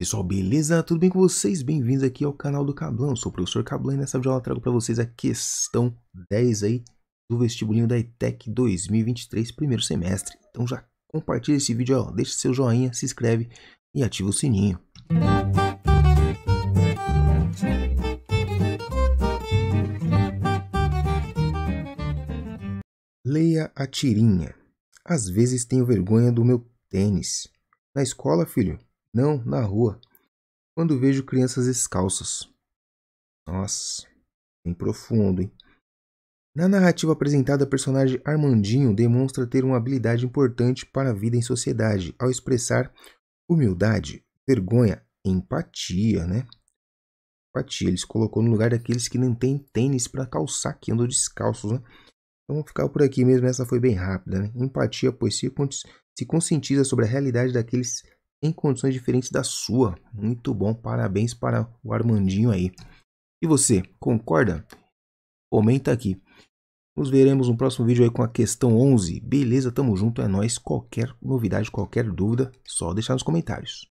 Pessoal, beleza? Tudo bem com vocês? Bem-vindos aqui ao canal do Cablan. Eu sou o professor Cablan e nessa vídeo eu trago para vocês a questão 10 aí do vestibulinho da ETEC 2023, primeiro semestre. Então já compartilha esse vídeo, ó, deixa seu joinha, se inscreve e ativa o sininho. Leia a tirinha. Às vezes tenho vergonha do meu tênis. Na escola, filho, não, na rua. Quando vejo crianças descalças. Nossa, bem profundo, hein? Na narrativa apresentada, o personagem Armandinho demonstra ter uma habilidade importante para a vida em sociedade, ao expressar humildade, vergonha, empatia, né? Empatia, ele se colocou no lugar daqueles que não têm tênis para calçar, que andam descalços, né? Então ficar por aqui mesmo, essa foi bem rápida, né? Empatia, pois se conscientiza sobre a realidade daqueles em condições diferentes da sua. Muito bom, parabéns para o Armandinho aí. E você, concorda? Comenta aqui. Nos veremos no próximo vídeo aí com a questão 11. Beleza, tamo junto, é nós. Qualquer novidade, qualquer dúvida, só deixar nos comentários.